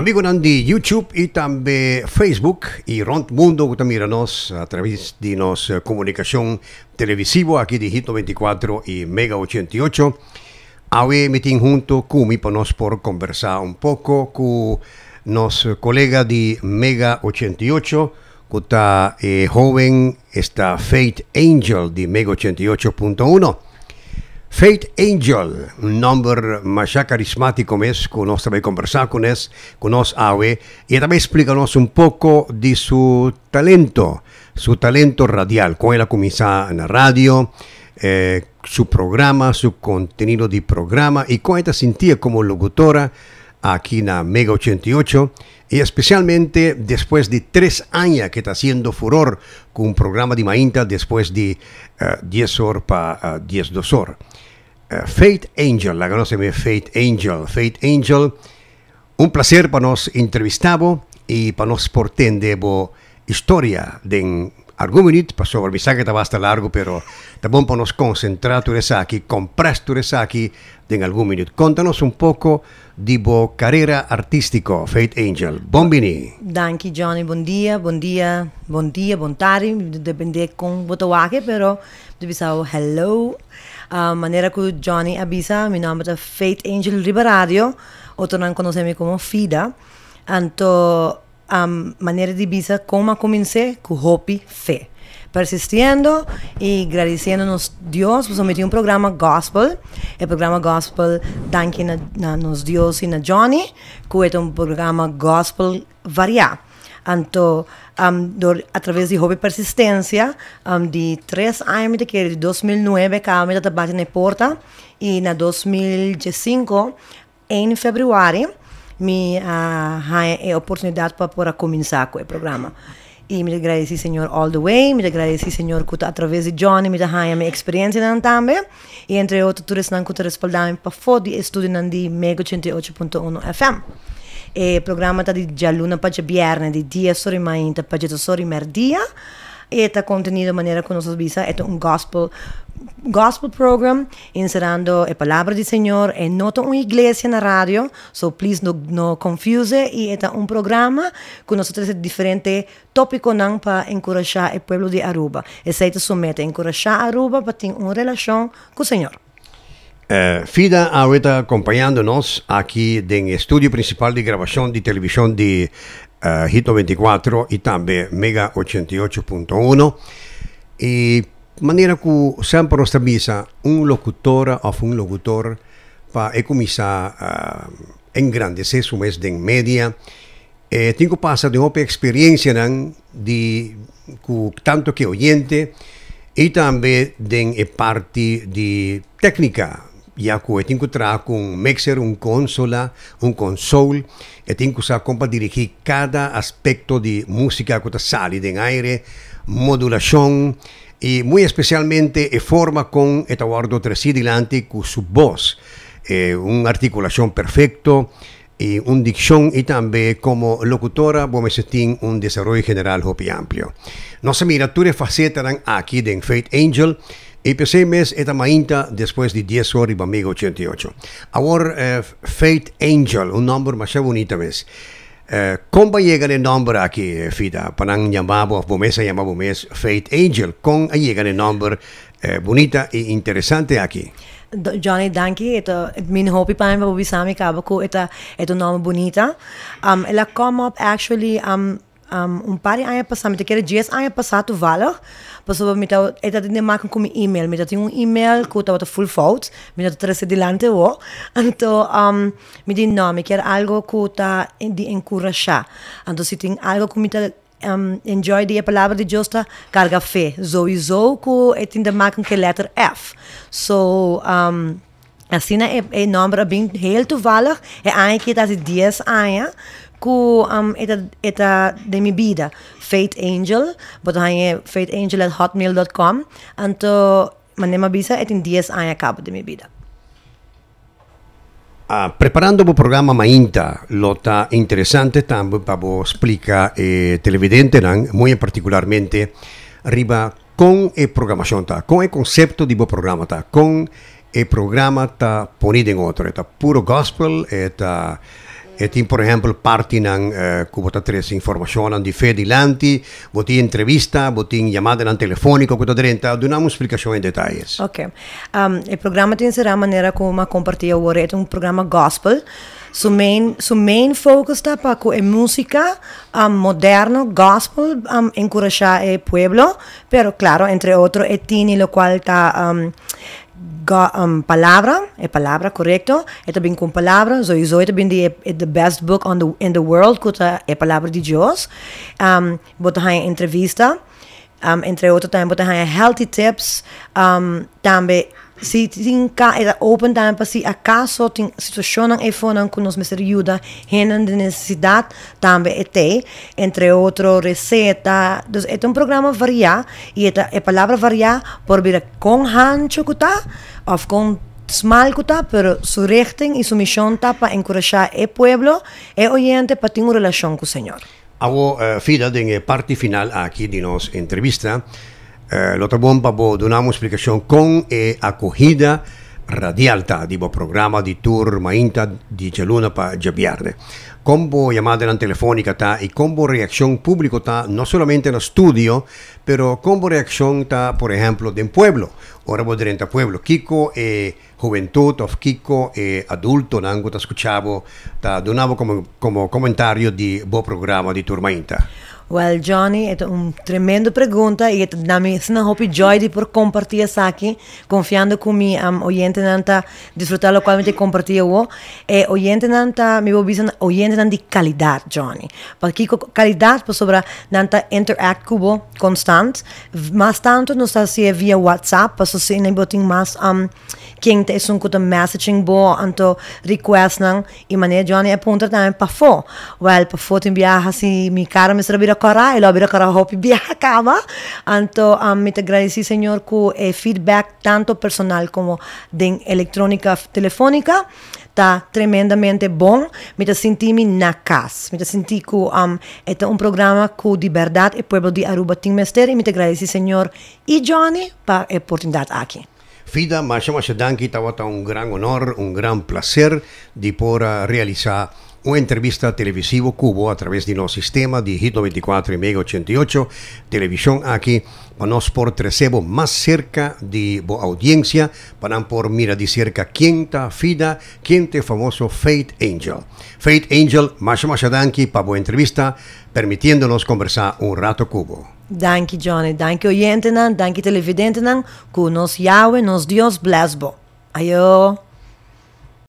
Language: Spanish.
Amigo de YouTube y también Facebook y rond mundo nos a través de nos eh, comunicación televisivo aquí de Hito 24 y Mega 88. Awe meeting junto con ponos por conversar un poco con nos eh, colega de Mega 88 que está joven está Faith Angel de Mega 88.1 Fate Angel, un nombre más carismático mes que nós a conversar con él, conosco y e también explica un poco de su talento, su talento radial, él la comisa en la radio, eh, su programa, su contenido de programa, cómo él se sentía como locutora, aquí en Mega 88 y especialmente después de tres años que está haciendo furor con un programa de Mainta después de 10 eh, horas para 10 eh, horas. Eh, Faith Angel, la me Faith Angel. Faith Angel, un placer para nos entrevistar y para nos portar la historia de minuto, pasó el mensaje estaba hasta largo, pero también nos concentrar tu aquí, compras tu aquí en algún minuto. Contanos un poco de tu carrera artística, Faith Angel. Bombini. Danke, Johnny. Buen día, buen día, buen día, buen tarde. Depende con botoaje, pero te hello. A ah, manera que Johnny avisa, mi nombre es Faith Angel riverario otro a conocemos como FIDA. Anto a maneira de Ibiza como comecei com Hopi Fé. persistindo e agradecendo-nos Deus, eu meti um programa gospel. é programa gospel danke na, na, nos Deus e na Johnny, que é um programa gospel variar. Então, um, através de Hopi persistência, um, de três anos, de que de 2009 cá me bate na porta e na 2005, em fevereiro, mi ha opportunità per cominciare a programma. com o programa. E me agradeci, Senhor, all the way. mi Me agradeci, Senhor, que através de Johnny me la mia esperienza in também. E entre outros, tudo isso que per para fora estúdio di Mega 88.1 FM. E il programma è de dia luna para dia viernes, de dia sore mainta para dia sore merdia. este contenido de maneira que nós vimos é um gospel gospel program, inserando eh, la palabra do Senhor. es no uma igreja na rádio, so please não no confuse, y um programa que nós temos diferente tópico para encorajar o povo de Aruba. Esa es su meta, encorajar a Aruba para ter uma relação com o Senhor. Uh, eh, Fida ahorita acompañándonos aquí en el estudio principal de grabación de televisión de Eh, Hito 24 y también Mega 88.1 y manera que siempre nuestra misa un locutor o un locutor para comenzar a eh, engrandecer su mes de media eh, tengo pasa de una experiencia de tanto que oyente y también de parte de técnica Iacu que con un mixer, un consola, un console, que usar compa dirigir cada aspecto de música que sale en aire, modulación y muy especialmente e forma con este tres Tresidilante con su voz, eh, una articulación perfecto y un dicción y también como locutora mesetin un desarrollo general hopi amplio. No se mira, facetas faceta aquí de Faith Angel, ese mes esta mainta después de 10 horas amigo 88. Ahora, Fate Angel, un nombre más bonito Uh, ¿Cómo llega el nombre aquí, eh, Fida? para que se llamamos mes Fate Angel. ¿Cómo llega el nombre eh, bonita e interesante aquí? Johnny Danke, ito, min nombre pa yung babisami ka ko bonita. Um, come up actually, um, um, paar Jahre passar, mit aquele dias Jahre passado, Valer, passou mit a eta de marca como e-mail, mit a tinha um e-mail que estava full fault, mit a trazer delante o, então um, me disse não, me quer algo que está de encorajar, então se tem algo que me um, enjoy de a palavra de Deus carga fé, zoe zoe que tem de marca que letra F, so um, assim é, é nome bem heel toevallig, é aí que tá de dias aí को यता यता देमी बिदा Faith Angel बताएँ Faith Angel at Hotmail dot com अन्त भन्नेमा बिसा यति दिएस आया काबो देमी बिदा Ah, preparando un programma Mainta, lotta interessante, tambo pabo explica e televidente nan, muy particolarmente riba con e programmazione ta, con e concepto di bo programma ta, con e programma ta ponide in otro, ta puro gospel e ta e ti per esempio parte ng uh, Kubota 3 informasyon di Fede Lanti, buti intervista, buti chiamata ng telefoniko kuta direnta, dunamo spiegazione in detalles. Ok. Um, il eh, programma ti inserà maniera come compartia ora, è un programma gospel, su main, su main focus sta pa e musica um, moderno, gospel, um, encoragia e pueblo, però claro, entre otro, e tini lo qual ta um, um, Palavra, é Palavra, correto? É também com Palavra, so é também the, é the best book on the, in the world, que é Palavra de Deus. Um, botar uma entrevista, um, entre outros também botar healthy tips, um, também si Se tem open time para se acaso situación situação e fonan que nos mister ajuda renan de necesidad también e entre otro receta entonces é este un programa varía e esta palabra varía por vir con hancho que con con pero su rechten y su misión tá para encorajar el pueblo e oyente para tin una relación señor señor Hago uh, de eh, parte final aquí de nos entrevista. Eh, la bomba bo, una explicación con e acogida radialta di programma di tour mainta di Geluna pa Giabiarde. Combo llamada en telefónica ta y e combo reacción público está no solamente en el estudio, pero combo reacción está, por ejemplo, del pueblo. Ahora voy a pueblo. Kiko eh, juventud, of Kiko eh, adulto, nango te escuchaba, ta donavo como, comentario de bo programa de mainta. Well, Johnny, é uma tremenda pergunta e dá-me uma hope joy de por compartilhar isso aqui, confiando que mi um, oyente nanta disfrutar o qual me compartilha o e eh, oyente nanta me vou dizer oyente nanta de qualidade, Johnny. Porque qualidade por sobre nanta interact cubo constante, mas tanto não está se via WhatsApp, passo se nem botin mais um, quem tem um cuta messaging bo anto request nan e maneira Johnny é ponto também para fo. Well, para fo tem viaja se mi cara me será servir cara ila la qara hopi biha acaba. anto am um, mi te señor ku el eh, feedback tanto personal como de electrónica telefónica está tremendamente bueno, Me te sentí mi casa. Me te sentí que um, este un programa que de verdad el pueblo de Aruba tiene y me te señor y Johnny por la eh, oportunidad aquí. Fida, muchas gracias, Danki. Te un gran honor, un gran placer de poder realizar una entrevista televisivo cubo a través de nuestro sistema de HIT 24 y Mega 88, televisión aquí, para nos por más cerca de la audiencia, para por mira de cerca quinta fida, te famoso Fate Angel. Fate Angel, más más danke para entrevista, permitiéndonos conversar un rato cubo. Danki Johnny, danki oyente gracias danki televidente nos Yahweh, nos Dios blasbo. Ayo.